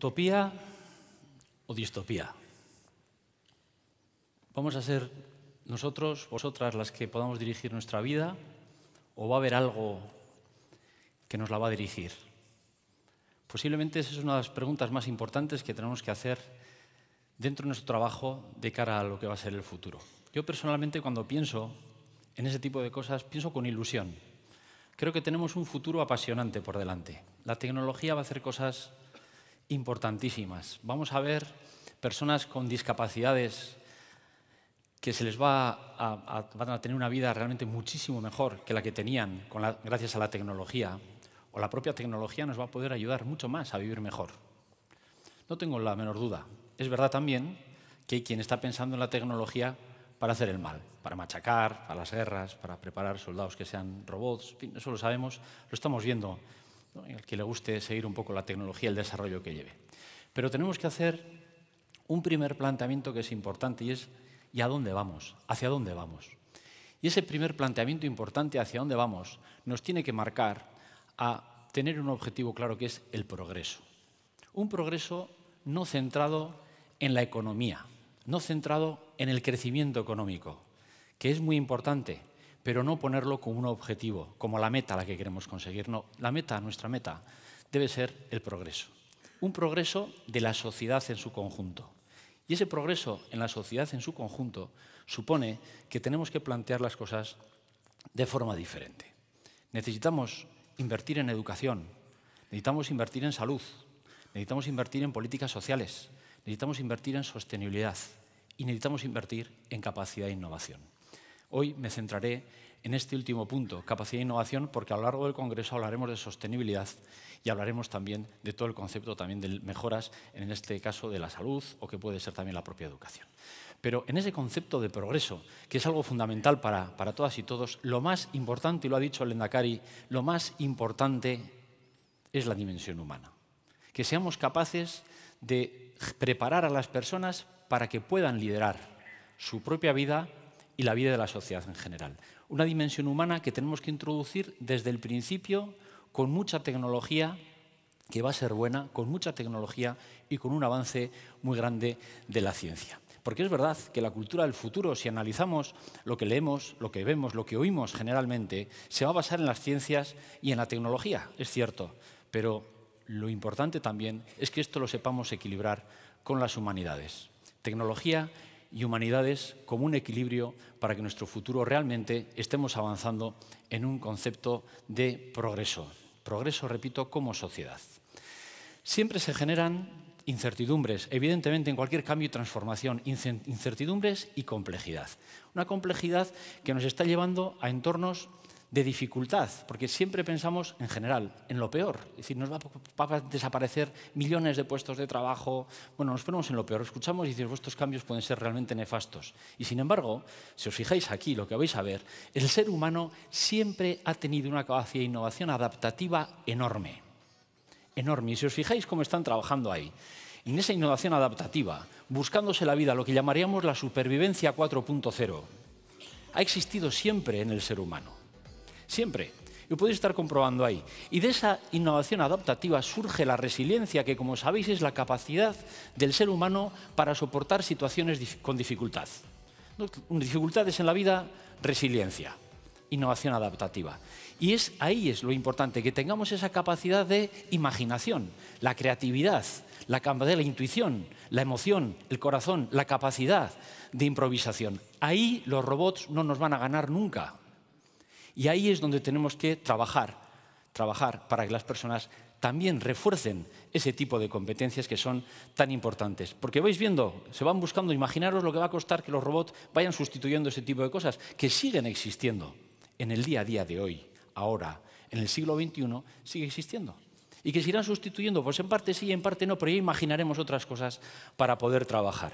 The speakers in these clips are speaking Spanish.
¿Utopía o distopía? ¿Vamos a ser nosotros, vosotras, las que podamos dirigir nuestra vida o va a haber algo que nos la va a dirigir? Posiblemente esa es una de las preguntas más importantes que tenemos que hacer dentro de nuestro trabajo de cara a lo que va a ser el futuro. Yo personalmente cuando pienso en ese tipo de cosas, pienso con ilusión. Creo que tenemos un futuro apasionante por delante. La tecnología va a hacer cosas importantísimas. Vamos a ver personas con discapacidades que se les va a, van a tener una vida realmente muchísimo mejor que la que tenían gracias a la tecnología, o la propia tecnología nos va a poder ayudar mucho más a vivir mejor. No tengo la menor duda. Es verdad también que quien está pensando en la tecnología para hacer el mal, para machacar, para las guerras, para preparar soldados que sean robots, eso lo sabemos, lo estamos viendo ¿no? al que le guste seguir un poco la tecnología, y el desarrollo que lleve. Pero tenemos que hacer un primer planteamiento que es importante y es ¿y a dónde vamos? ¿Hacia dónde vamos? Y ese primer planteamiento importante hacia dónde vamos nos tiene que marcar a tener un objetivo claro que es el progreso. Un progreso no centrado en la economía, no centrado en el crecimiento económico, que es muy importante, pero no ponerlo como un objetivo, como la meta a la que queremos conseguir. No, la meta, nuestra meta, debe ser el progreso. Un progreso de la sociedad en su conjunto. Y ese progreso en la sociedad en su conjunto supone que tenemos que plantear las cosas de forma diferente. Necesitamos invertir en educación, necesitamos invertir en salud, necesitamos invertir en políticas sociales, necesitamos invertir en sostenibilidad y necesitamos invertir en capacidad de innovación. Hoy me centraré en este último punto, capacidad de innovación, porque a lo largo del Congreso hablaremos de sostenibilidad y hablaremos también de todo el concepto también de mejoras, en este caso de la salud o que puede ser también la propia educación. Pero en ese concepto de progreso, que es algo fundamental para, para todas y todos, lo más importante, y lo ha dicho el Endacari, lo más importante es la dimensión humana. Que seamos capaces de preparar a las personas para que puedan liderar su propia vida y la vida de la sociedad en general. Una dimensión humana que tenemos que introducir desde el principio con mucha tecnología que va a ser buena, con mucha tecnología y con un avance muy grande de la ciencia. Porque es verdad que la cultura del futuro, si analizamos lo que leemos, lo que vemos, lo que oímos generalmente, se va a basar en las ciencias y en la tecnología, es cierto. Pero lo importante también es que esto lo sepamos equilibrar con las humanidades. Tecnología y humanidades como un equilibrio para que nuestro futuro realmente estemos avanzando en un concepto de progreso. Progreso, repito, como sociedad. Siempre se generan incertidumbres, evidentemente en cualquier cambio y transformación, incertidumbres y complejidad. Una complejidad que nos está llevando a entornos de dificultad, porque siempre pensamos en general, en lo peor. Es decir, nos va a desaparecer millones de puestos de trabajo. Bueno, nos ponemos en lo peor, escuchamos y decimos, estos cambios pueden ser realmente nefastos. Y sin embargo, si os fijáis aquí, lo que vais a ver, el ser humano siempre ha tenido una capacidad de innovación adaptativa enorme. Enorme. Y si os fijáis cómo están trabajando ahí, en esa innovación adaptativa, buscándose la vida, lo que llamaríamos la supervivencia 4.0, ha existido siempre en el ser humano siempre. Lo podéis estar comprobando ahí. Y de esa innovación adaptativa surge la resiliencia, que como sabéis es la capacidad del ser humano para soportar situaciones con dificultad. Dificultades en la vida, resiliencia, innovación adaptativa. Y es ahí es lo importante, que tengamos esa capacidad de imaginación, la creatividad, la capacidad la intuición, la emoción, el corazón, la capacidad de improvisación. Ahí los robots no nos van a ganar nunca. Y ahí es donde tenemos que trabajar, trabajar para que las personas también refuercen ese tipo de competencias que son tan importantes. Porque vais viendo, se van buscando, imaginaros lo que va a costar que los robots vayan sustituyendo ese tipo de cosas que siguen existiendo en el día a día de hoy, ahora, en el siglo XXI, sigue existiendo. Y que se irán sustituyendo, pues en parte sí, y en parte no, pero ya imaginaremos otras cosas para poder trabajar.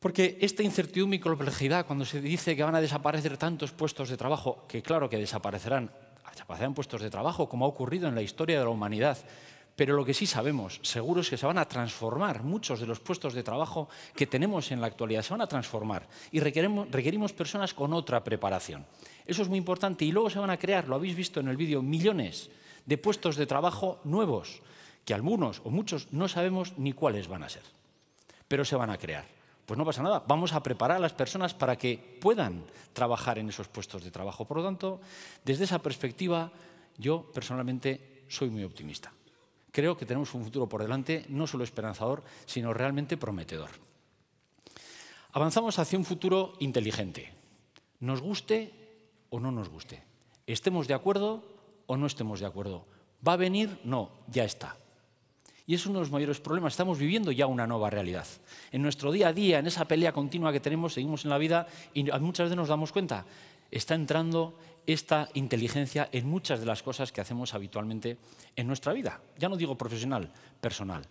Porque esta incertidumbre y complejidad, cuando se dice que van a desaparecer tantos puestos de trabajo, que claro que desaparecerán, desaparecerán puestos de trabajo, como ha ocurrido en la historia de la humanidad, pero lo que sí sabemos, seguro, es que se van a transformar muchos de los puestos de trabajo que tenemos en la actualidad, se van a transformar y requerimos, requerimos personas con otra preparación. Eso es muy importante y luego se van a crear, lo habéis visto en el vídeo, millones de puestos de trabajo nuevos, que algunos o muchos no sabemos ni cuáles van a ser, pero se van a crear pues no pasa nada, vamos a preparar a las personas para que puedan trabajar en esos puestos de trabajo. Por lo tanto, desde esa perspectiva, yo personalmente soy muy optimista. Creo que tenemos un futuro por delante, no solo esperanzador, sino realmente prometedor. Avanzamos hacia un futuro inteligente, nos guste o no nos guste, estemos de acuerdo o no estemos de acuerdo. ¿Va a venir? No, ya está. Y es uno de los mayores problemas. Estamos viviendo ya una nueva realidad. En nuestro día a día, en esa pelea continua que tenemos, seguimos en la vida y muchas veces nos damos cuenta, está entrando esta inteligencia en muchas de las cosas que hacemos habitualmente en nuestra vida. Ya no digo profesional, personal.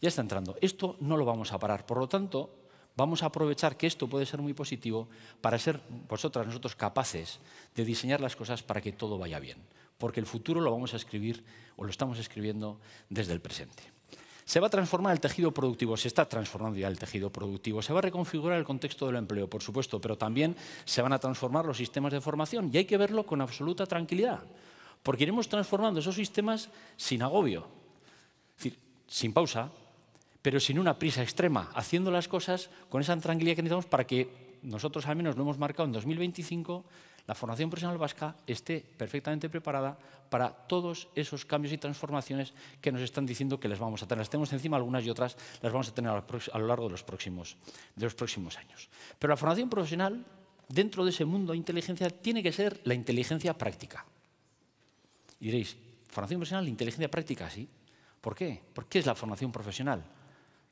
Ya está entrando. Esto no lo vamos a parar. Por lo tanto, vamos a aprovechar que esto puede ser muy positivo para ser vosotras, nosotros capaces de diseñar las cosas para que todo vaya bien porque el futuro lo vamos a escribir o lo estamos escribiendo desde el presente. Se va a transformar el tejido productivo, se está transformando ya el tejido productivo, se va a reconfigurar el contexto del empleo, por supuesto, pero también se van a transformar los sistemas de formación y hay que verlo con absoluta tranquilidad, porque iremos transformando esos sistemas sin agobio, sin pausa, pero sin una prisa extrema, haciendo las cosas con esa tranquilidad que necesitamos para que nosotros al menos lo hemos marcado en 2025, la formación profesional vasca esté perfectamente preparada para todos esos cambios y transformaciones que nos están diciendo que les vamos a tener. Las tenemos encima algunas y otras las vamos a tener a lo largo de los próximos, de los próximos años. Pero la formación profesional, dentro de ese mundo de inteligencia, tiene que ser la inteligencia práctica. Y diréis, formación profesional, inteligencia práctica, sí. ¿Por qué? ¿Por qué es la formación profesional?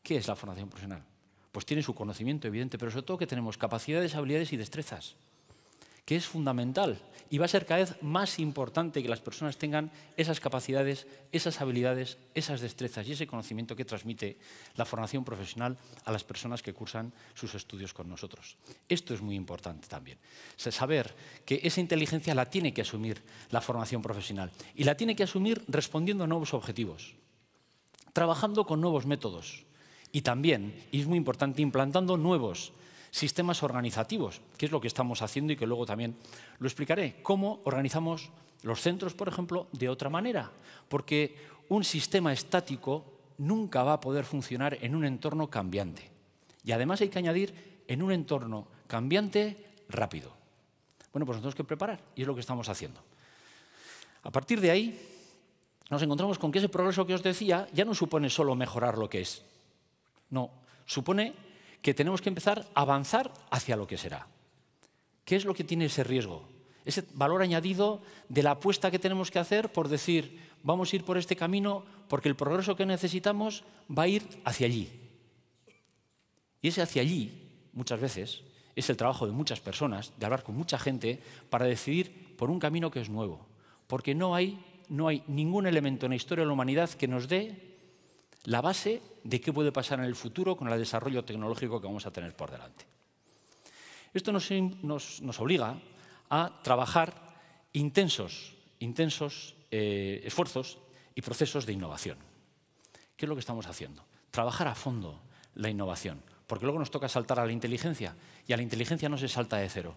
¿Qué es la formación profesional? Pues tiene su conocimiento, evidente, pero sobre todo que tenemos capacidades, habilidades y destrezas que es fundamental y va a ser cada vez más importante que las personas tengan esas capacidades, esas habilidades, esas destrezas y ese conocimiento que transmite la formación profesional a las personas que cursan sus estudios con nosotros. Esto es muy importante también. saber que esa inteligencia la tiene que asumir la formación profesional y la tiene que asumir respondiendo a nuevos objetivos, trabajando con nuevos métodos y también, y es muy importante, implantando nuevos sistemas organizativos, que es lo que estamos haciendo y que luego también lo explicaré. Cómo organizamos los centros, por ejemplo, de otra manera. Porque un sistema estático nunca va a poder funcionar en un entorno cambiante. Y además hay que añadir en un entorno cambiante rápido. Bueno, pues nosotros tenemos que preparar y es lo que estamos haciendo. A partir de ahí, nos encontramos con que ese progreso que os decía ya no supone solo mejorar lo que es. No, supone que tenemos que empezar a avanzar hacia lo que será. ¿Qué es lo que tiene ese riesgo? Ese valor añadido de la apuesta que tenemos que hacer por decir, vamos a ir por este camino porque el progreso que necesitamos va a ir hacia allí. Y ese hacia allí, muchas veces, es el trabajo de muchas personas, de hablar con mucha gente para decidir por un camino que es nuevo. Porque no hay, no hay ningún elemento en la historia de la humanidad que nos dé la base de qué puede pasar en el futuro con el desarrollo tecnológico que vamos a tener por delante. Esto nos, obliga a trabajar intensos, intensos eh, esfuerzos y procesos de innovación. ¿Qué es lo que estamos haciendo? Trabajar a fondo la innovación, porque luego nos toca saltar a la inteligencia, y a la inteligencia no se salta de cero,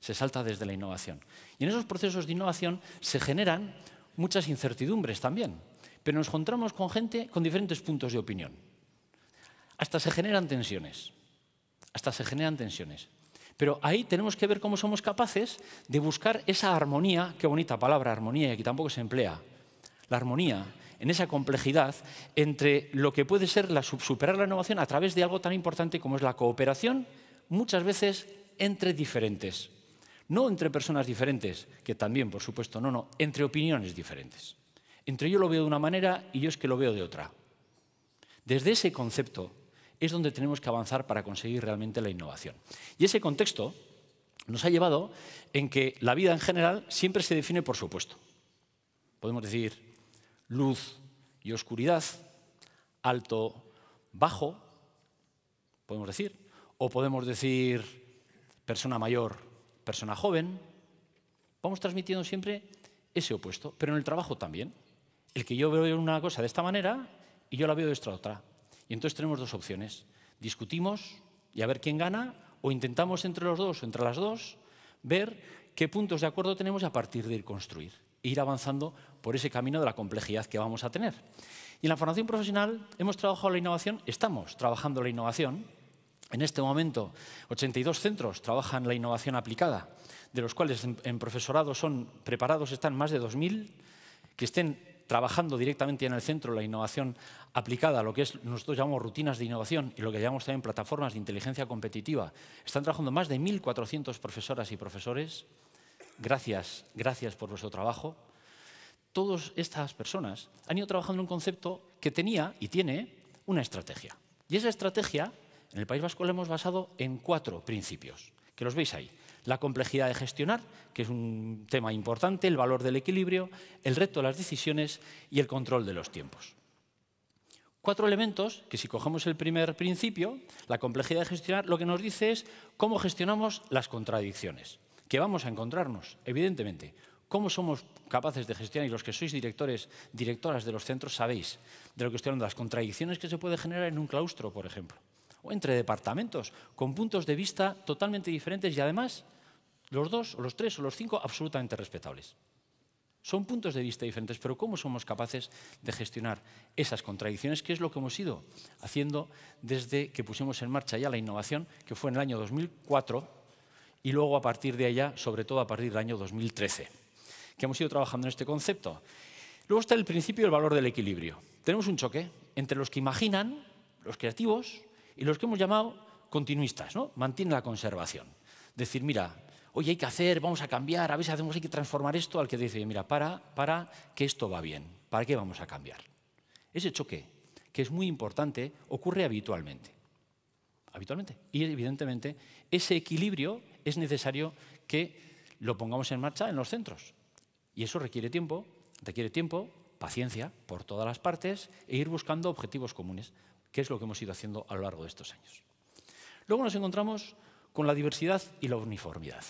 se salta desde la innovación. Y en esos procesos de innovación se generan muchas incertidumbres también. Pero nos encontramos con gente con diferentes puntos de opinión. Hasta se generan tensiones. Hasta se generan tensiones. Pero ahí tenemos que ver cómo somos capaces de buscar esa armonía, qué bonita palabra armonía, que tampoco se emplea, la armonía en esa complejidad entre lo que puede ser la, superar la innovación a través de algo tan importante como es la cooperación, muchas veces entre diferentes. No entre personas diferentes, que también, por supuesto, no, no, entre opiniones diferentes. Entre yo lo veo de una manera y yo es que lo veo de otra. Desde ese concepto es donde tenemos que avanzar para conseguir realmente la innovación. Y ese contexto nos ha llevado en que la vida en general siempre se define por supuesto. Podemos decir luz y oscuridad, alto, bajo, podemos decir, o podemos decir persona mayor, persona joven. Vamos transmitiendo siempre ese opuesto, pero en el trabajo también el que yo veo una cosa de esta manera y yo la veo de esta otra. Y entonces tenemos dos opciones. Discutimos y a ver quién gana, o intentamos entre los dos o entre las dos ver qué puntos de acuerdo tenemos a partir de ir construir, e ir avanzando por ese camino de la complejidad que vamos a tener. Y en la formación profesional hemos trabajado la innovación, estamos trabajando la innovación. En este momento, 82 centros trabajan la innovación aplicada, de los cuales en profesorado son preparados están más de 2.000 que estén trabajando directamente en el centro la innovación aplicada lo que es, nosotros llamamos rutinas de innovación y lo que llamamos también plataformas de inteligencia competitiva. Están trabajando más de 1.400 profesoras y profesores. Gracias, gracias por vuestro trabajo. Todas estas personas han ido trabajando en un concepto que tenía y tiene una estrategia. Y esa estrategia en el País Vasco la hemos basado en cuatro principios, que los veis ahí la complejidad de gestionar, que es un tema importante, el valor del equilibrio, el reto de las decisiones y el control de los tiempos. Cuatro elementos que si cogemos el primer principio, la complejidad de gestionar, lo que nos dice es cómo gestionamos las contradicciones, que vamos a encontrarnos, evidentemente. ¿Cómo somos capaces de gestionar? Y los que sois directores, directoras de los centros sabéis de lo que estoy las contradicciones que se puede generar en un claustro, por ejemplo o entre departamentos, con puntos de vista totalmente diferentes y además los dos, o los tres, o los cinco absolutamente respetables. Son puntos de vista diferentes, pero ¿cómo somos capaces de gestionar esas contradicciones? ¿Qué es lo que hemos ido haciendo desde que pusimos en marcha ya la innovación, que fue en el año 2004, y luego a partir de allá, sobre todo a partir del año 2013, que hemos ido trabajando en este concepto. Luego está el principio del valor del equilibrio. Tenemos un choque entre los que imaginan, los creativos, y los que hemos llamado continuistas, ¿no? Mantienen la conservación. Decir, mira, hoy hay que hacer, vamos a cambiar, a veces hacemos, hay que transformar esto, al que dice, mira, para, para, que esto va bien, ¿para qué vamos a cambiar? Ese choque, que es muy importante, ocurre habitualmente. Habitualmente. Y evidentemente, ese equilibrio es necesario que lo pongamos en marcha en los centros. Y eso requiere tiempo, requiere tiempo, paciencia por todas las partes e ir buscando objetivos comunes que es lo que hemos ido haciendo a lo largo de estos años. Luego nos encontramos con la diversidad y la uniformidad.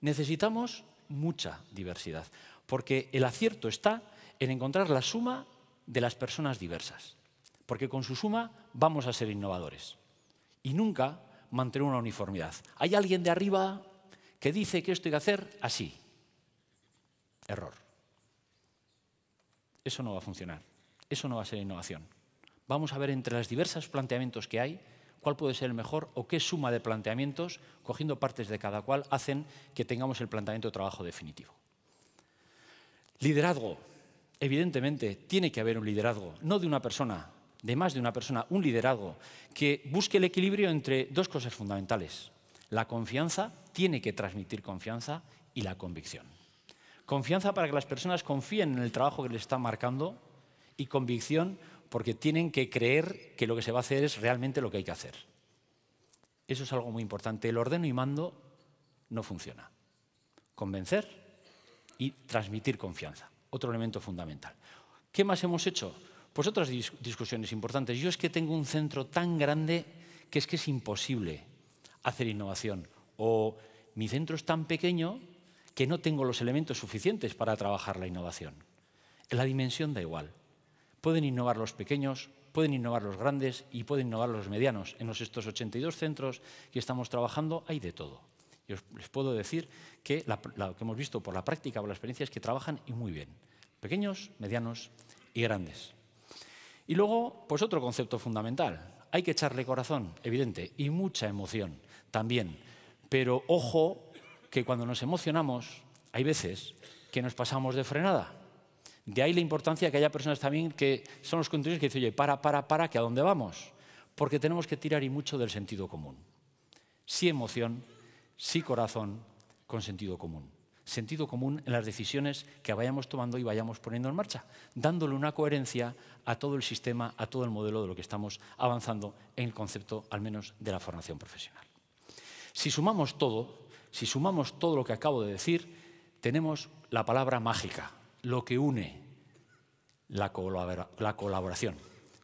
Necesitamos mucha diversidad, porque el acierto está en encontrar la suma de las personas diversas, porque con su suma vamos a ser innovadores y nunca mantener una uniformidad. Hay alguien de arriba que dice que esto hay que hacer así. Error. Eso no va a funcionar. Eso no va a ser innovación. Vamos a ver entre los diversos planteamientos que hay cuál puede ser el mejor o qué suma de planteamientos, cogiendo partes de cada cual, hacen que tengamos el planteamiento de trabajo definitivo. Liderazgo. Evidentemente, tiene que haber un liderazgo, no de una persona, de más de una persona, un liderazgo que busque el equilibrio entre dos cosas fundamentales. La confianza, tiene que transmitir confianza, y la convicción. Confianza para que las personas confíen en el trabajo que les está marcando y convicción porque tienen que creer que lo que se va a hacer es realmente lo que hay que hacer. Eso es algo muy importante. El ordeno y mando no funciona. Convencer y transmitir confianza. Otro elemento fundamental. ¿Qué más hemos hecho? Pues otras discusiones importantes. Yo es que tengo un centro tan grande que es que es imposible hacer innovación. O mi centro es tan pequeño que no tengo los elementos suficientes para trabajar la innovación. la dimensión da igual. Pueden innovar los pequeños, pueden innovar los grandes y pueden innovar los medianos. En los, estos 82 centros que estamos trabajando hay de todo. les puedo decir que lo que hemos visto por la práctica, por la experiencia, es que trabajan y muy bien. Pequeños, medianos y grandes. Y luego, pues otro concepto fundamental. Hay que echarle corazón, evidente, y mucha emoción también. Pero ojo que cuando nos emocionamos, hay veces que nos pasamos de frenada. De ahí la importancia de que haya personas también que son los contenidos que dicen, oye, para, para, para, que a dónde vamos. Porque tenemos que tirar y mucho del sentido común. Sí emoción, sí corazón, con sentido común. Sentido común en las decisiones que vayamos tomando y vayamos poniendo en marcha, dándole una coherencia a todo el sistema, a todo el modelo de lo que estamos avanzando en el concepto, al menos, de la formación profesional. Si sumamos todo, si sumamos todo lo que acabo de decir, tenemos la palabra mágica, lo que une la, la colaboración,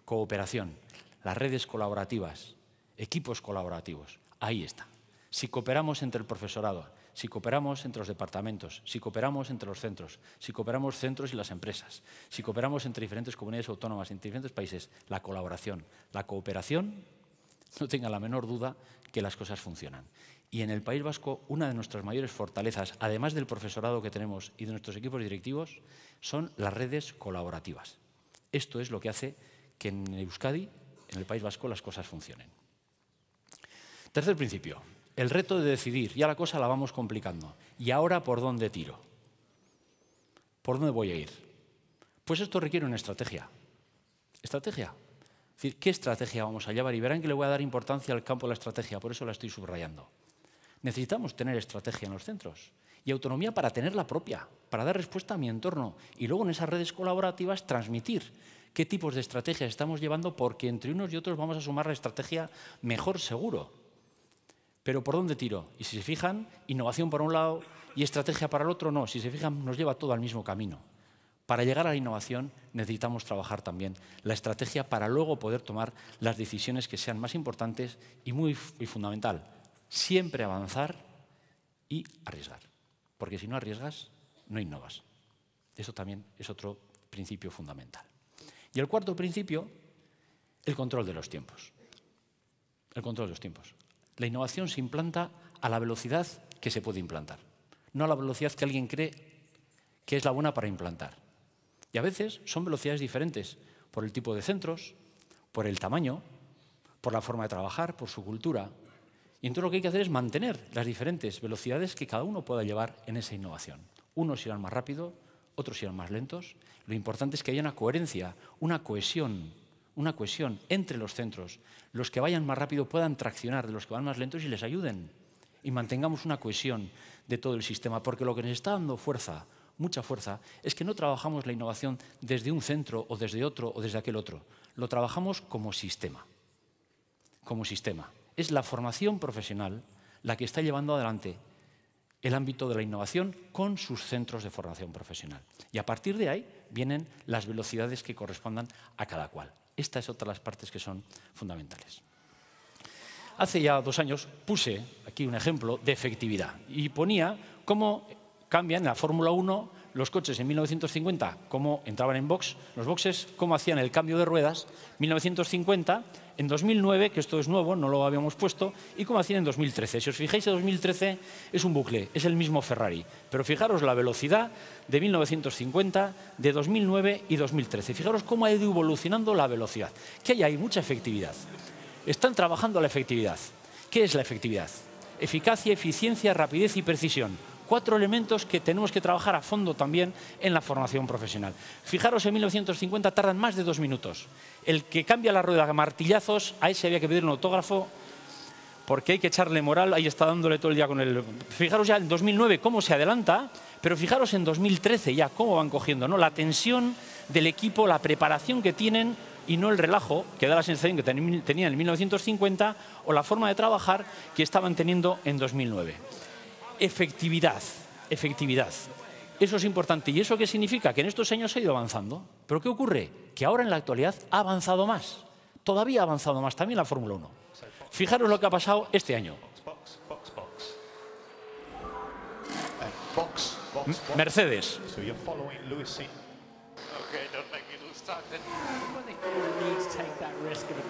cooperación, las redes colaborativas, equipos colaborativos. Ahí está. Si cooperamos entre el profesorado, si cooperamos entre los departamentos, si cooperamos entre los centros, si cooperamos centros y las empresas, si cooperamos entre diferentes comunidades autónomas, entre diferentes países, la colaboración, la cooperación, no tenga la menor duda que las cosas funcionan. Y en el País Vasco, una de nuestras mayores fortalezas, además del profesorado que tenemos y de nuestros equipos directivos, son las redes colaborativas. Esto es lo que hace que en Euskadi, en el País Vasco, las cosas funcionen. Tercer principio, el reto de decidir. Ya la cosa la vamos complicando. ¿Y ahora por dónde tiro? ¿Por dónde voy a ir? Pues esto requiere una estrategia. Estrategia. decir, ¿qué estrategia vamos a llevar? Y verán que le voy a dar importancia al campo de la estrategia, por eso la estoy subrayando. Necesitamos tener estrategia en los centros y autonomía para tener la propia, para dar respuesta a mi entorno y luego en esas redes colaborativas transmitir qué tipos de estrategias estamos llevando porque entre unos y otros vamos a sumar la estrategia mejor seguro. Pero ¿por dónde tiro? Y si se fijan, innovación por un lado y estrategia para el otro, no. Si se fijan, nos lleva todo al mismo camino. Para llegar a la innovación necesitamos trabajar también la estrategia para luego poder tomar las decisiones que sean más importantes y muy fundamental, Siempre avanzar y arriesgar. Porque si no arriesgas, no innovas. Eso también es otro principio fundamental. Y el cuarto principio, el control de los tiempos. El control de los tiempos. La innovación se implanta a la velocidad que se puede implantar, no a la velocidad que alguien cree que es la buena para implantar. Y a veces son velocidades diferentes por el tipo de centros, por el tamaño, por la forma de trabajar, por su cultura, y entonces lo que hay que hacer es mantener las diferentes velocidades que cada uno pueda llevar en esa innovación. Unos irán más rápido, otros irán más lentos. Lo importante es que haya una coherencia, una cohesión, una cohesión entre los centros. Los que vayan más rápido puedan traccionar de los que van más lentos y les ayuden. Y mantengamos una cohesión de todo el sistema, porque lo que nos está dando fuerza, mucha fuerza, es que no trabajamos la innovación desde un centro o desde otro o desde aquel otro. Lo trabajamos como sistema. Como sistema es la formación profesional la que está llevando adelante el ámbito de la innovación con sus centros de formación profesional. Y a partir de ahí vienen las velocidades que correspondan a cada cual. Esta es otra de las partes que son fundamentales. Hace ya dos años puse aquí un ejemplo de efectividad y ponía cómo cambian en la Fórmula 1 los coches en 1950, cómo entraban en box, los boxes, cómo hacían el cambio de ruedas, 1950, en 2009, que esto es nuevo, no lo habíamos puesto, y cómo hacían en 2013. Si os fijáis, en 2013 es un bucle, es el mismo Ferrari, pero fijaros la velocidad de 1950, de 2009 y 2013. Fijaros cómo ha ido evolucionando la velocidad, que hay ahí mucha efectividad. Están trabajando la efectividad. ¿Qué es la efectividad? Eficacia, eficiencia, rapidez y precisión cuatro elementos que tenemos que trabajar a fondo también en la formación profesional. Fijaros, en 1950 tardan más de dos minutos. El que cambia la rueda a martillazos, a ese había que pedir un autógrafo porque hay que echarle moral, ahí está dándole todo el día con el... Fijaros ya en 2009 cómo se adelanta, pero fijaros en 2013 ya cómo van cogiendo, ¿no? La tensión del equipo, la preparación que tienen y no el relajo, que da la sensación que tenían en 1950, o la forma de trabajar que estaban teniendo en 2009 efectividad, efectividad. Eso es importante. ¿Y eso qué significa? Que en estos años ha ido avanzando. ¿Pero qué ocurre? Que ahora en la actualidad ha avanzado más. Todavía ha avanzado más también la Fórmula 1. Fijaros lo que ha pasado este año. Mercedes.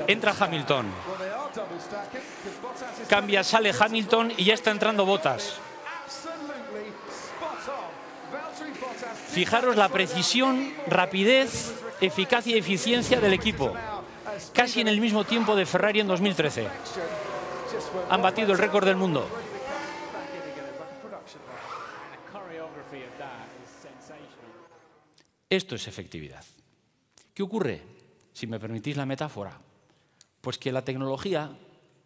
Entra Hamilton. Cambia, sale Hamilton y ya está entrando Botas. Fijaros la precisión, rapidez, eficacia y eficiencia del equipo. Casi en el mismo tiempo de Ferrari en 2013. Han batido el récord del mundo. Esto es efectividad. ¿Qué ocurre? Si me permitís la metáfora. Pues que la tecnología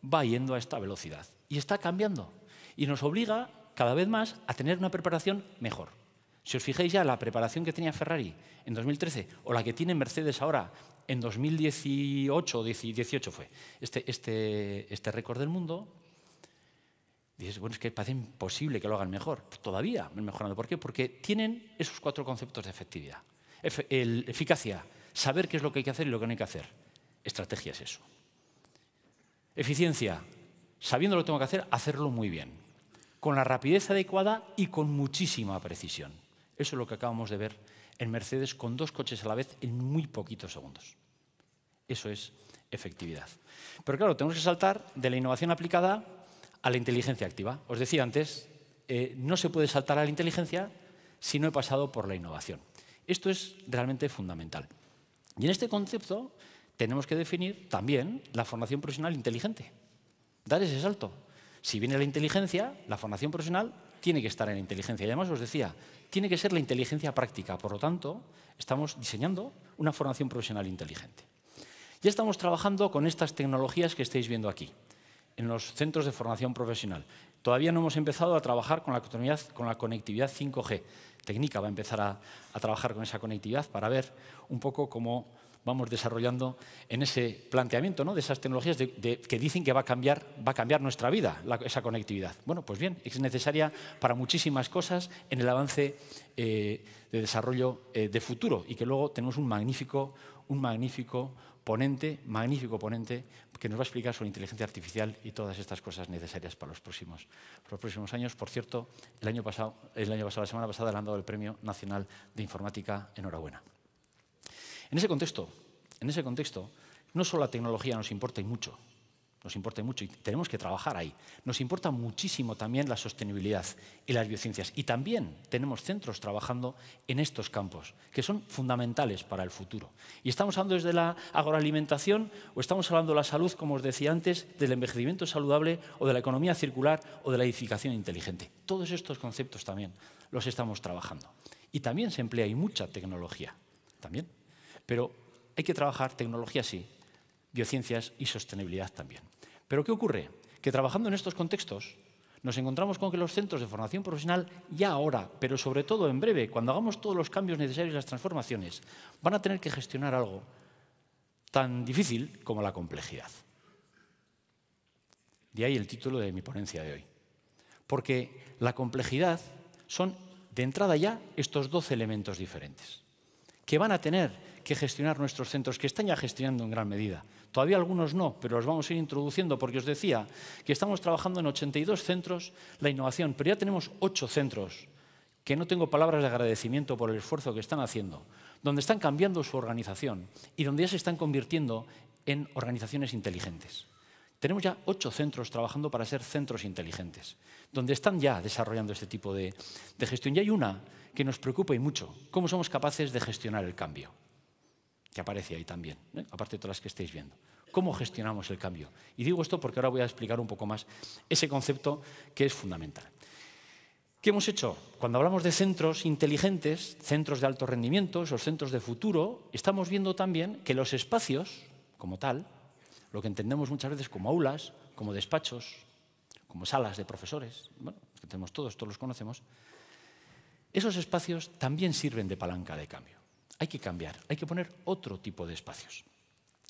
va yendo a esta velocidad y está cambiando y nos obliga cada vez más a tener una preparación mejor. Si os fijáis ya la preparación que tenía Ferrari en 2013 o la que tiene Mercedes ahora en 2018, 18 fue, este, este, este récord del mundo, dices, bueno, es que parece imposible que lo hagan mejor. Todavía mejorando. ¿Por qué? Porque tienen esos cuatro conceptos de efectividad. eficacia, saber qué es lo que hay que hacer y lo que no hay que hacer. Estrategia es eso. Eficiencia, sabiendo lo que tengo que hacer, hacerlo muy bien. Con la rapidez adecuada y con muchísima precisión. Eso es lo que acabamos de ver en Mercedes con dos coches a la vez en muy poquitos segundos. Eso es efectividad. Pero claro, tenemos que saltar de la innovación aplicada a la inteligencia activa. Os decía antes, eh, no se puede saltar a la inteligencia si no he pasado por la innovación. Esto es realmente fundamental. Y en este concepto tenemos que definir también la formación profesional inteligente. Dar ese salto. Si viene la inteligencia, la formación profesional tiene que estar en la inteligencia. Y además os decía, tiene que ser la inteligencia práctica. Por lo tanto, estamos diseñando una formación profesional inteligente. Ya estamos trabajando con estas tecnologías que estáis viendo aquí, en los centros de formación profesional. Todavía no hemos empezado a trabajar con la, conectividad 5G. Técnica va a empezar a, a trabajar con esa conectividad para ver un poco cómo vamos desarrollando en ese planteamiento ¿no? de esas tecnologías que dicen que va a cambiar, va a cambiar nuestra vida, esa conectividad. Bueno, pues bien, es necesaria para muchísimas cosas en el avance eh, de desarrollo eh, de futuro y que luego tenemos un magnífico, un magnífico ponente, magnífico ponente, que nos va a explicar sobre inteligencia artificial y todas estas cosas necesarias para los próximos, los próximos años. Por cierto, el año pasado, el año pasado, la semana pasada le han dado el Premio Nacional de Informática. Enhorabuena. En ese contexto, en ese contexto, no solo la tecnología nos importa y mucho, nos importa mucho y tenemos que trabajar ahí. Nos importa muchísimo también la sostenibilidad y las biociencias. Y también tenemos centros trabajando en estos campos, que son fundamentales para el futuro. Y estamos hablando desde la agroalimentación o estamos hablando de la salud, como os decía antes, del envejecimiento saludable o de la economía circular o de la edificación inteligente. Todos estos conceptos también los estamos trabajando. Y también se emplea y mucha tecnología. También pero hay que trabajar tecnología sí, biociencias y sostenibilidad también. Pero ¿qué ocurre? Que trabajando en estos contextos nos encontramos con que los centros de formación profesional ya ahora, pero sobre todo en breve, cuando hagamos todos los cambios necesarios y las transformaciones, van a tener que gestionar algo tan difícil como la complejidad. De ahí el título de mi ponencia de hoy. Porque la complejidad son, de entrada ya, estos 12 elementos diferentes, que van a tener que gestionar nuestros centros, que están ya gestionando en gran medida. Todavía algunos no, pero los vamos a ir introduciendo porque os decía que estamos trabajando en 82 centros la innovación, pero ya tenemos 8 centros que no tengo palabras de agradecimiento por el esfuerzo que están haciendo, donde están cambiando su organización y donde ya se están convirtiendo en organizaciones inteligentes. Tenemos ya ocho centros trabajando para ser centros inteligentes, donde están ya desarrollando este tipo de, gestión. Y hay una que nos preocupa y mucho, cómo somos capaces de gestionar el cambio que aparece ahí también, ¿eh? aparte de todas las que estáis viendo. ¿Cómo gestionamos el cambio? Y digo esto porque ahora voy a explicar un poco más ese concepto que es fundamental. ¿Qué hemos hecho? Cuando hablamos de centros inteligentes, centros de alto rendimiento, esos centros de futuro, estamos viendo también que los espacios, como tal, lo que entendemos muchas veces como aulas, como despachos, como salas de profesores, bueno, que tenemos todos, todos los conocemos, esos espacios también sirven de palanca de cambio hay que cambiar, hay que poner otro tipo de espacios.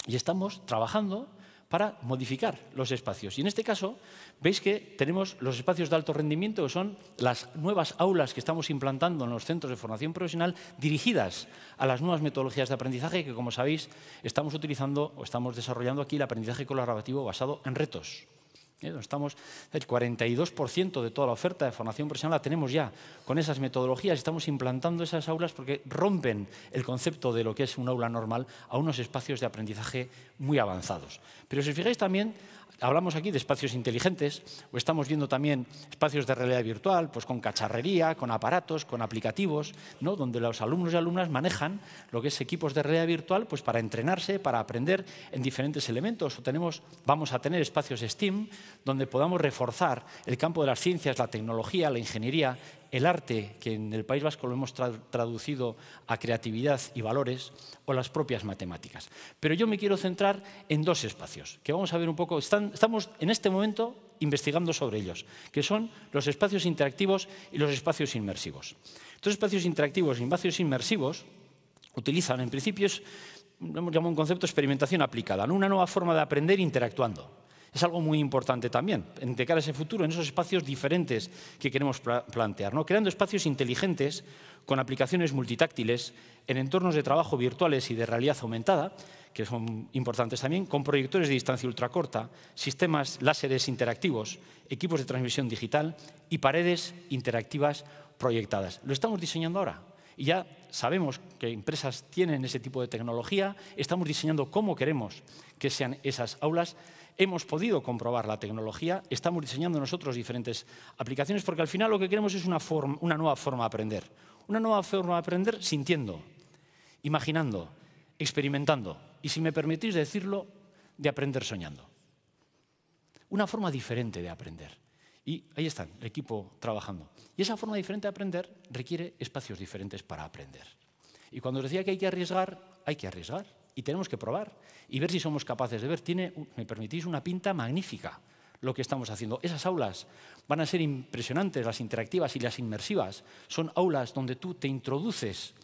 Y estamos trabajando para modificar los espacios. Y en este caso, veis que tenemos los espacios de alto rendimiento, que son las nuevas aulas que estamos implantando en los centros de formación profesional dirigidas a las nuevas metodologías de aprendizaje, que como sabéis, estamos utilizando o estamos desarrollando aquí el aprendizaje colaborativo basado en retos. ¿eh? Estamos, el 42% de toda la oferta de formación profesional la tenemos ya con esas metodologías. Estamos implantando esas aulas porque rompen el concepto de lo que es un aula normal a unos espacios de aprendizaje muy avanzados. Pero si os fijáis también, hablamos aquí de espacios inteligentes o estamos viendo también espacios de realidad virtual, pues con cacharrería, con aparatos, con aplicativos, ¿no? donde los alumnos y alumnas manejan lo que es equipos de realidad virtual pues para entrenarse, para aprender en diferentes elementos. O tenemos, vamos a tener espacios STEAM donde podamos reforzar el campo de las ciencias, la tecnología, la ingeniería el arte, que en el País Vasco lo hemos traducido a creatividad y valores, o las propias matemáticas. Pero yo me quiero centrar en dos espacios, que vamos a ver un poco, estamos en este momento investigando sobre ellos, que son los espacios interactivos y los espacios inmersivos. Estos espacios interactivos y espacios inmersivos utilizan, en principio, hemos llamado un concepto de experimentación aplicada, una nueva forma de aprender interactuando es algo muy importante también, de cara a ese futuro, en esos espacios diferentes que queremos plantear, ¿no? creando espacios inteligentes con aplicaciones multitáctiles en entornos de trabajo virtuales y de realidad aumentada, que son importantes también, con proyectores de distancia ultracorta, sistemas láseres interactivos, equipos de transmisión digital y paredes interactivas proyectadas. Lo estamos diseñando ahora, y ya sabemos que empresas tienen ese tipo de tecnología, estamos diseñando cómo queremos que sean esas aulas hemos podido comprobar la tecnología, estamos diseñando nosotros diferentes aplicaciones, porque al final lo que queremos es una, nueva forma de aprender. Una nueva forma de aprender sintiendo, imaginando, experimentando y, si me permitís decirlo, de aprender soñando. Una forma diferente de aprender. Y ahí están, el equipo trabajando. Y esa forma diferente de aprender requiere espacios diferentes para aprender. Y cuando decía que hay que arriesgar, hay que arriesgar y tenemos que probar y ver si somos capaces de ver. Tiene, me permitís, una pinta magnífica lo que estamos haciendo. Esas aulas van a ser impresionantes, las interactivas y las inmersivas. Son aulas donde tú te introduces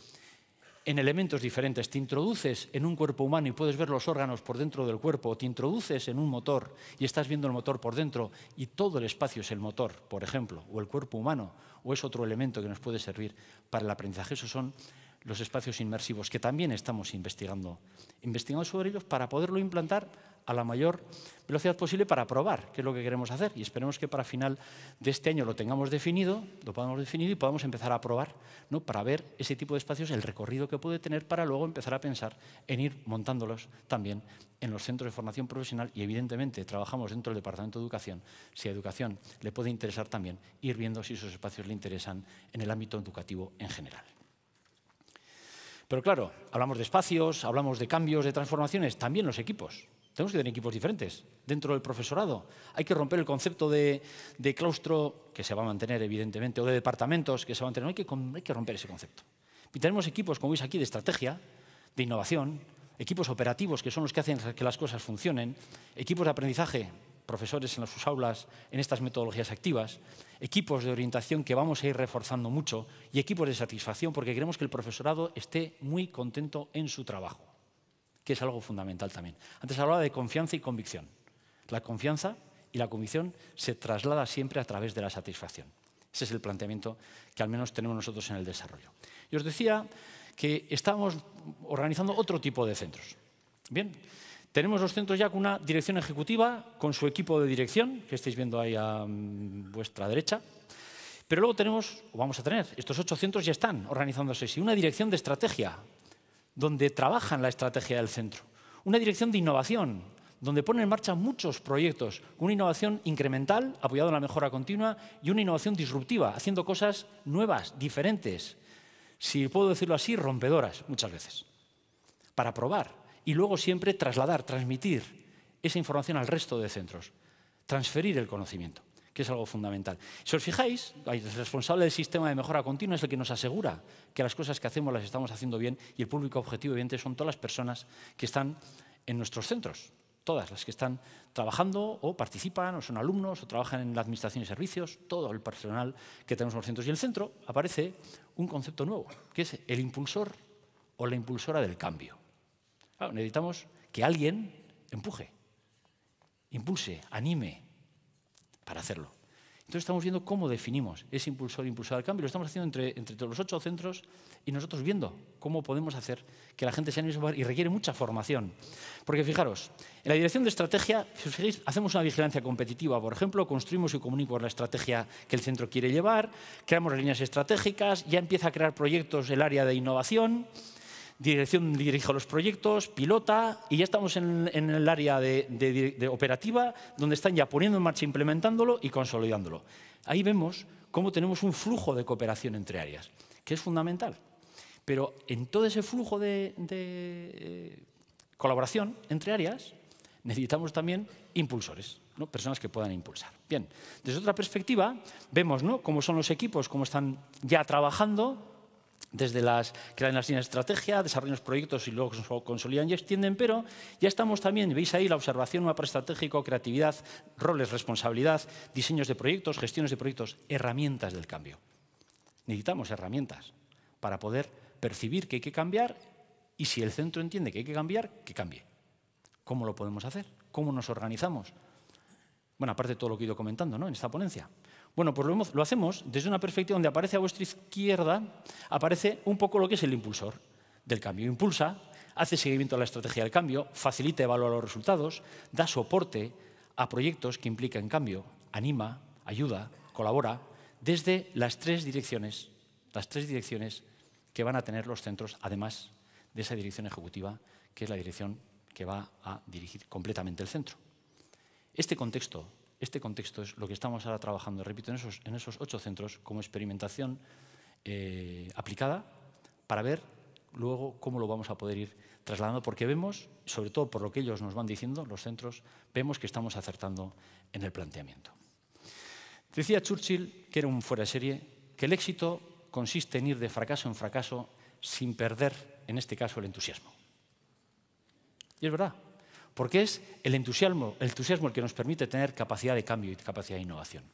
en elementos diferentes, te introduces en un cuerpo humano y puedes ver los órganos por dentro del cuerpo, te introduces en un motor y estás viendo el motor por dentro y todo el espacio es el motor, por ejemplo, o el cuerpo humano, o es otro elemento que nos puede servir para el aprendizaje. Esos son los espacios inmersivos, que también estamos investigando, investigando sobre ellos para poderlo implantar a la mayor velocidad posible para probar qué es lo que queremos hacer. Y esperemos que para final de este año lo tengamos definido, lo podamos definir y podamos empezar a probar, ¿no? para ver ese tipo de espacios, el recorrido que puede tener, para luego empezar a pensar en ir montándolos también en los centros de formación profesional y evidentemente trabajamos dentro del Departamento de Educación. Si a Educación le puede interesar también, ir viendo si esos espacios le interesan en el ámbito educativo en general. Pero claro, hablamos de espacios, hablamos de cambios, de transformaciones, también los equipos. Tenemos que tener equipos diferentes dentro del profesorado. Hay que romper el concepto de, claustro, que se va a mantener evidentemente, o de departamentos, que se va a mantener. que, hay que romper ese concepto. Y tenemos equipos, como veis aquí, de estrategia, de innovación, equipos operativos, que son los que hacen que las cosas funcionen, equipos de aprendizaje, profesores en sus aulas en estas metodologías activas, equipos de orientación que vamos a ir reforzando mucho y equipos de satisfacción porque queremos que el profesorado esté muy contento en su trabajo, que es algo fundamental también. Antes hablaba de confianza y convicción. La confianza y la convicción se traslada siempre a través de la satisfacción. Ese es el planteamiento que al menos tenemos nosotros en el desarrollo. Y os decía que estamos organizando otro tipo de centros. Bien, tenemos los centros ya con una dirección ejecutiva, con su equipo de dirección, que estáis viendo ahí a mm, vuestra derecha. Pero luego tenemos, o vamos a tener, estos ocho centros ya están organizándose así, una dirección de estrategia, donde trabajan la estrategia del centro. Una dirección de innovación, donde ponen en marcha muchos proyectos, una innovación incremental, apoyado en la mejora continua, y una innovación disruptiva, haciendo cosas nuevas, diferentes, si puedo decirlo así, rompedoras muchas veces, para probar y luego siempre trasladar, transmitir esa información al resto de centros, transferir el conocimiento, que es algo fundamental. Si os fijáis, el responsable del sistema de mejora continua es el que nos asegura que las cosas que hacemos las estamos haciendo bien y el público objetivo evidente son todas las personas que están en nuestros centros, todas las que están trabajando o participan o son alumnos o trabajan en la administración y servicios, todo el personal que tenemos en los centros. Y en el centro aparece un concepto nuevo, que es el impulsor o la impulsora del cambio necesitamos que alguien empuje, impulse, anime para hacerlo. Entonces estamos viendo cómo definimos ese impulsor impulsor al cambio. Lo estamos haciendo entre, los ocho centros y nosotros viendo cómo podemos hacer que la gente sea anime y requiere mucha formación. Porque fijaros, en la dirección de estrategia, si hacemos una vigilancia competitiva. Por ejemplo, construimos y comunicamos la estrategia que el centro quiere llevar, creamos líneas estratégicas, ya empieza a crear proyectos el área de innovación dirección dirige los proyectos, pilota, y ya estamos en, el área de, operativa, donde están ya poniendo en marcha, implementándolo y consolidándolo. Ahí vemos cómo tenemos un flujo de cooperación entre áreas, que es fundamental. Pero en todo ese flujo de, eh, colaboración entre áreas, necesitamos también impulsores, ¿no? personas que puedan impulsar. Bien, desde otra perspectiva, vemos cómo son los equipos, cómo están ya trabajando desde las que las líneas de estrategia, desarrollan los proyectos y luego consolidan y extienden, pero ya estamos también, veis ahí la observación, mapa estratégico, creatividad, roles, responsabilidad, diseños de proyectos, gestiones de proyectos, herramientas del cambio. Necesitamos herramientas para poder percibir que hay que cambiar y si el centro entiende que hay que cambiar, que cambie. ¿Cómo lo podemos hacer? ¿Cómo nos organizamos? Bueno, aparte de todo lo que he ido comentando ¿no? en esta ponencia. Bueno, pues lo, lo, hacemos desde una perspectiva donde aparece a vuestra izquierda, aparece un poco lo que es el impulsor del cambio. Impulsa, hace seguimiento a la estrategia del cambio, facilita y evalúa los resultados, da soporte a proyectos que implican cambio, anima, ayuda, colabora, desde las tres direcciones, las tres direcciones que van a tener los centros, además de esa dirección ejecutiva, que es la dirección que va a dirigir completamente el centro. Este contexto, este contexto es lo que estamos ahora trabajando, repito, en esos, en esos ocho centros como experimentación eh, aplicada para ver luego cómo lo vamos a poder ir trasladando, porque vemos, sobre todo por lo que ellos nos van diciendo, los centros, vemos que estamos acertando en el planteamiento. Decía Churchill, que era un fuera de serie, que el éxito consiste en ir de fracaso en fracaso sin perder, en este caso, el entusiasmo. Y es verdad, porque es el entusiasmo, el entusiasmo el que nos permite tener capacidad de cambio y capacidad de innovación.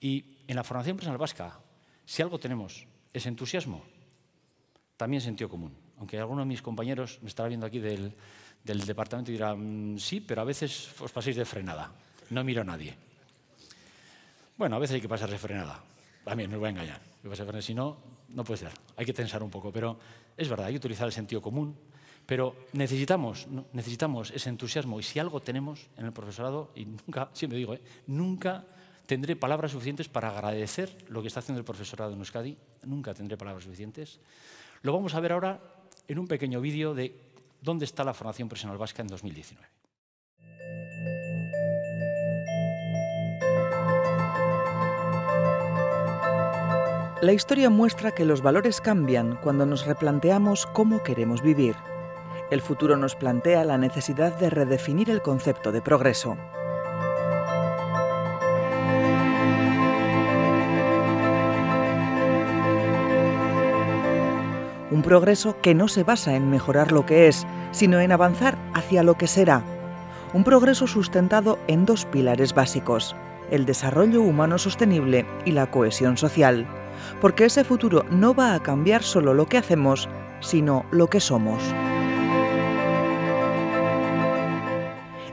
Y en la formación personal vasca, si algo tenemos es entusiasmo, también sentido común. Aunque alguno de mis compañeros me estará viendo aquí del, departamento y dirá, mm, sí, pero a veces os paséis de frenada, no miro a nadie. Bueno, a veces hay que pasar de frenada, también, no me voy a engañar. Si no, no puede ser, hay que tensar un poco, pero es verdad, hay que utilizar el sentido común, pero necesitamos, necesitamos ese entusiasmo y si algo tenemos en el profesorado, y nunca, siempre digo, ¿eh? nunca tendré palabras suficientes para agradecer lo que está haciendo el profesorado en Euskadi, nunca tendré palabras suficientes. Lo vamos a ver ahora en un pequeño vídeo de dónde está la formación profesional vasca en 2019. La historia muestra que los valores cambian cuando nos replanteamos cómo queremos vivir. El futuro nos plantea la necesidad de redefinir el concepto de progreso. Un progreso que no se basa en mejorar lo que es, sino en avanzar hacia lo que será. Un progreso sustentado en dos pilares básicos, el desarrollo humano sostenible y la cohesión social. Porque ese futuro no va a cambiar solo lo que hacemos, sino lo que somos.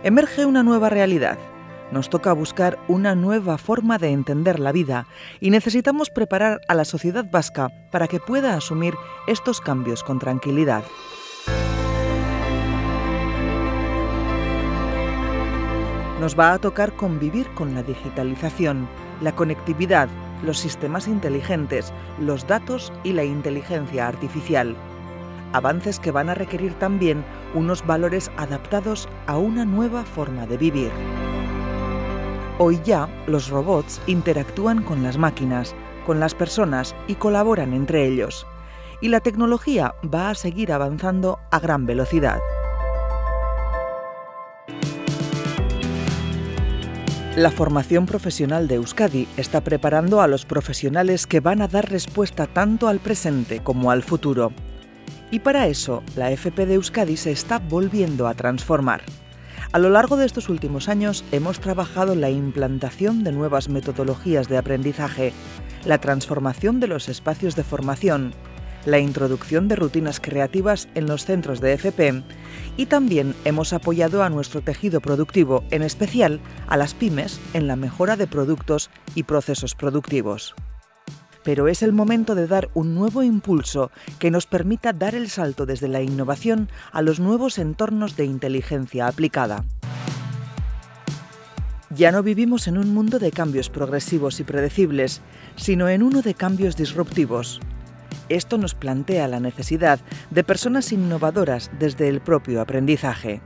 emerge una nueva realidad. Nos toca buscar una nueva forma de entender la vida y necesitamos preparar a la sociedad vasca para que pueda asumir estos cambios con tranquilidad. Nos va a tocar convivir con la digitalización, la conectividad, los sistemas inteligentes, los datos y la inteligencia artificial avances que van a requerir también unos valores adaptados a una nueva forma de vivir. Hoy ya los robots interactúan con las máquinas, con las personas y colaboran entre ellos. Y la tecnología va a seguir avanzando a gran velocidad. La formación profesional de Euskadi está preparando a los profesionales que van a dar respuesta tanto al presente como al futuro. Y para eso, la FP de Euskadi se está volviendo a transformar. A lo largo de estos últimos años hemos trabajado la implantación de nuevas metodologías de aprendizaje, la transformación de los espacios de formación, la introducción de rutinas creativas en los centros de FP y también hemos apoyado a nuestro tejido productivo, en especial a las pymes, en la mejora de productos y procesos productivos pero es el momento de dar un nuevo impulso que nos permita dar el salto desde la innovación a los nuevos entornos de inteligencia aplicada. Ya no vivimos en un mundo de cambios progresivos y predecibles, sino en uno de cambios disruptivos. Esto nos plantea la necesidad de personas innovadoras desde el propio aprendizaje.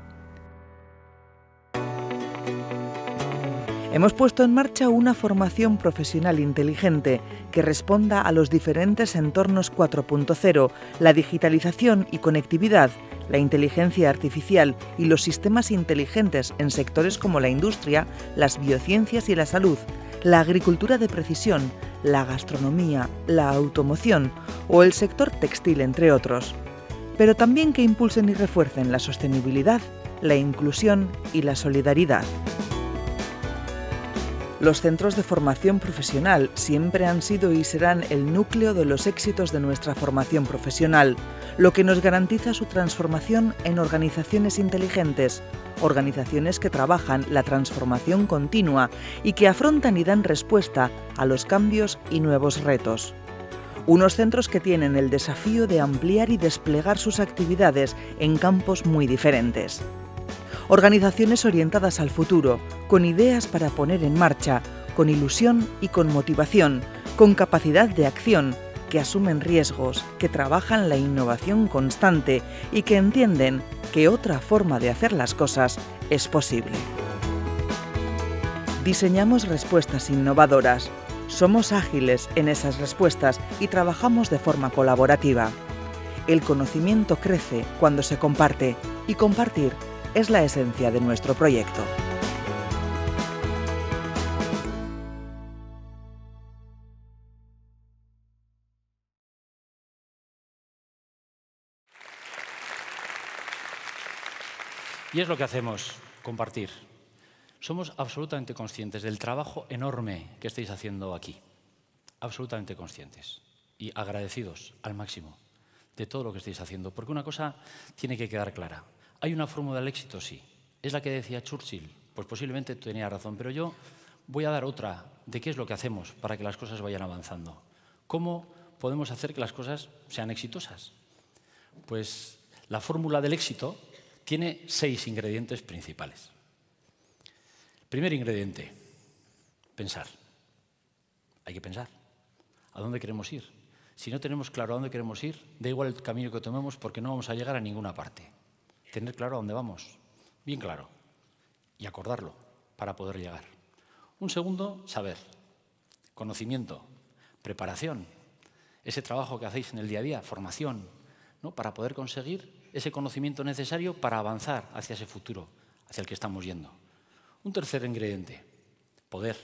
Hemos puesto en marcha una formación profesional inteligente que responda a los diferentes entornos 4.0, la digitalización y conectividad, la inteligencia artificial y los sistemas inteligentes en sectores como la industria, las biociencias y la salud, la agricultura de precisión, la gastronomía, la automoción o el sector textil, entre otros. Pero también que impulsen y refuercen la sostenibilidad, la inclusión y la solidaridad. Los centros de formación profesional siempre han sido y serán el núcleo de los éxitos de nuestra formación profesional, lo que nos garantiza su transformación en organizaciones inteligentes, organizaciones que trabajan la transformación continua y que afrontan y dan respuesta a los cambios y nuevos retos. Unos centros que tienen el desafío de ampliar y desplegar sus actividades en campos muy diferentes. Organizaciones orientadas al futuro, con ideas para poner en marcha, con ilusión y con motivación, con capacidad de acción, que asumen riesgos, que trabajan la innovación constante y que entienden que otra forma de hacer las cosas es posible. Diseñamos respuestas innovadoras, somos ágiles en esas respuestas y trabajamos de forma colaborativa. El conocimiento crece cuando se comparte y compartir es la esencia de nuestro proyecto. Y es lo que hacemos, compartir. Somos absolutamente conscientes del trabajo enorme que estáis haciendo aquí. Absolutamente conscientes y agradecidos al máximo de todo lo que estáis haciendo. Porque una cosa tiene que quedar clara. ¿Hay una fórmula del éxito? Sí. ¿Es la que decía Churchill? Pues posiblemente tenía razón, pero yo voy a dar otra de qué es lo que hacemos para que las cosas vayan avanzando. ¿Cómo podemos hacer que las cosas sean exitosas? Pues la fórmula del éxito tiene seis ingredientes principales. Primer ingrediente, pensar. Hay que pensar. ¿A dónde queremos ir? Si no tenemos claro a dónde queremos ir, da igual el camino que tomemos porque no vamos a llegar a ninguna parte tener claro a dónde vamos, bien claro, y acordarlo para poder llegar. Un segundo, saber, conocimiento, preparación, ese trabajo que hacéis en el día a día, formación, para poder conseguir ese conocimiento necesario para avanzar hacia ese futuro, hacia el que estamos yendo. Un tercer ingrediente, poder.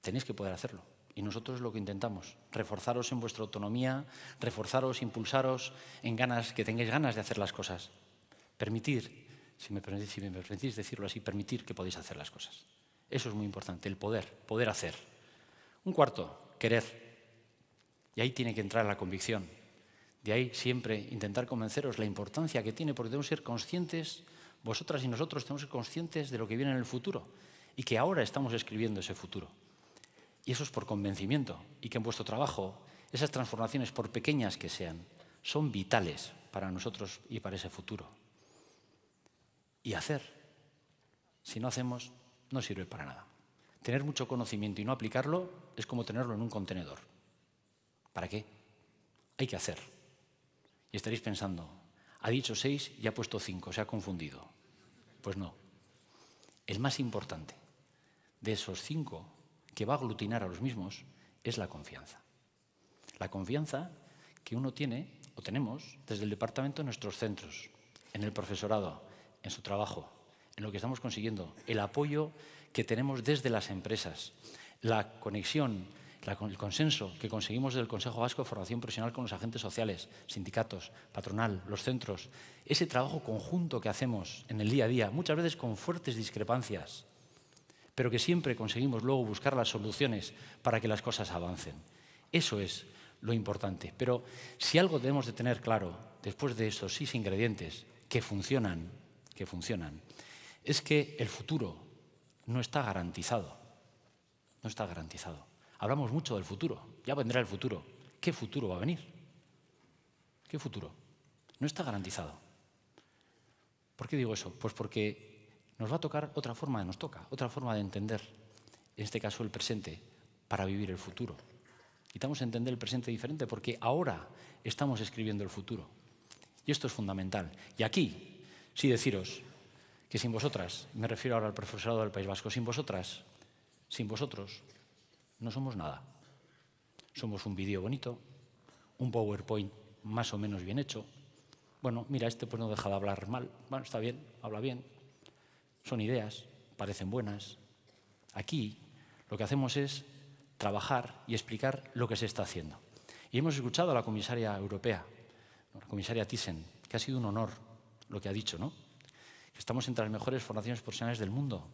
Tenéis que poder hacerlo. Y nosotros es lo que intentamos, reforzaros en vuestra autonomía, reforzaros, impulsaros en ganas, que tengáis ganas de hacer las cosas, Permitir, si me permitís, decirlo así, permitir que podéis hacer las cosas. Eso es muy importante, el poder, poder hacer. Un cuarto, querer. Y ahí tiene que entrar la convicción. De ahí siempre intentar convenceros la importancia que tiene, porque debemos ser conscientes, vosotras y nosotros tenemos ser conscientes de lo que viene en el futuro y que ahora estamos escribiendo ese futuro. Y eso es por convencimiento y que en vuestro trabajo esas transformaciones, por pequeñas que sean, son vitales para nosotros y para ese futuro y hacer. Si no hacemos, no sirve para nada. Tener mucho conocimiento y no aplicarlo es como tenerlo en un contenedor. ¿Para qué? Hay que hacer. Y estaréis pensando, ha dicho seis y ha puesto cinco, se ha confundido. Pues no. El más importante de esos cinco que va a aglutinar a los mismos es la confianza. La confianza que uno tiene o tenemos desde el departamento de nuestros centros, en el profesorado, en su trabajo, en lo que estamos consiguiendo, el apoyo que tenemos desde las empresas, la conexión, el consenso que conseguimos del Consejo Vasco de Formación Profesional con los agentes sociales, sindicatos, patronal, los centros, ese trabajo conjunto que hacemos en el día a día, muchas veces con fuertes discrepancias, pero que siempre conseguimos luego buscar las soluciones para que las cosas avancen. Eso es lo importante. Pero si algo debemos de tener claro después de esos seis ingredientes que funcionan, que funcionan, es que el futuro no está garantizado. No está garantizado. Hablamos mucho del futuro, ya vendrá el futuro. ¿Qué futuro va a venir? ¿Qué futuro? No está garantizado. ¿Por qué digo eso? Pues porque nos va a tocar otra forma, de... nos toca, otra forma de entender, en este caso el presente, para vivir el futuro. Necesitamos entender el presente diferente porque ahora estamos escribiendo el futuro. Y esto es fundamental. Y aquí, Sí deciros que sin vosotras, me refiero ahora al profesorado del País Vasco, sin vosotras, sin vosotros, no somos nada. Somos un vídeo bonito, un PowerPoint más o menos bien hecho. Bueno, mira, este pues no deja de hablar mal. Bueno, está bien, habla bien. Son ideas, parecen buenas. Aquí lo que hacemos es trabajar y explicar lo que se está haciendo. Y hemos escuchado a la comisaria europea, la comisaria Thyssen, que ha sido un honor lo que ha dicho, ¿no? Que estamos entre las mejores formaciones profesionales del mundo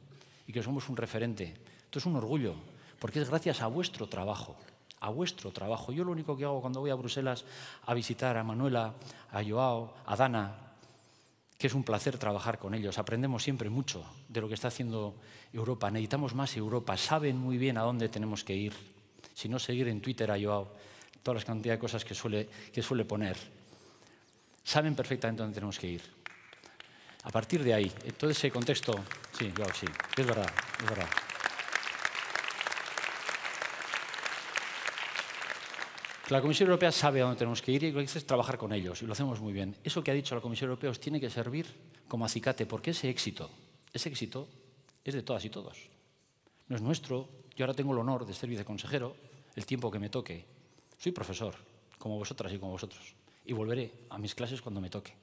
y que somos un referente. Esto es un orgullo, porque es gracias a vuestro trabajo, a vuestro trabajo. Yo lo único que hago cuando voy a Bruselas a visitar a Manuela, a Joao, a Dana, que es un placer trabajar con ellos. Aprendemos siempre mucho de lo que está haciendo Europa. Necesitamos más Europa. Saben muy bien a dónde tenemos que ir. Si no, seguir en Twitter a Joao, todas las cantidades de cosas que suele, que suele poner. Saben perfectamente dónde tenemos que ir. A partir de ahí, en todo ese contexto, sí, yo sí, es verdad, es verdad. La Comisión Europea sabe a dónde tenemos que ir y lo que es trabajar con ellos, y lo hacemos muy bien. Eso que ha dicho la Comisión Europea os tiene que servir como acicate, porque ese éxito, ese éxito es de todas y todos. No es nuestro, yo ahora tengo el honor de ser consejero el tiempo que me toque. Soy profesor, como vosotras y como vosotros, y volveré a mis clases cuando me toque.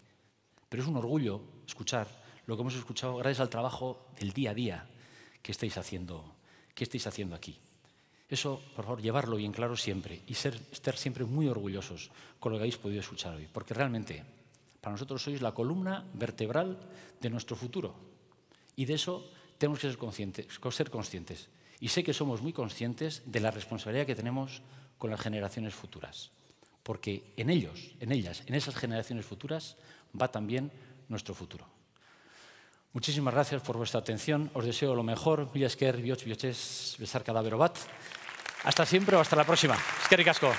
Pero es un orgullo escuchar lo que hemos escuchado gracias al trabajo del día a día que estáis haciendo, que estáis haciendo aquí. Eso, por favor, llevarlo bien claro siempre y ser, estar siempre muy orgullosos con lo que habéis podido escuchar hoy, porque realmente para nosotros sois la columna vertebral de nuestro futuro y de eso tenemos que ser conscientes, ser conscientes. Y sé que somos muy conscientes de la responsabilidad que tenemos con las generaciones futuras, porque en ellos, en ellas, en esas generaciones futuras va también nuestro futuro. Muchísimas gracias por vuestra atención. Os deseo lo mejor. villa esker, bihotz, besar cadávero bat. Hasta siempre o hasta la próxima. y Casco.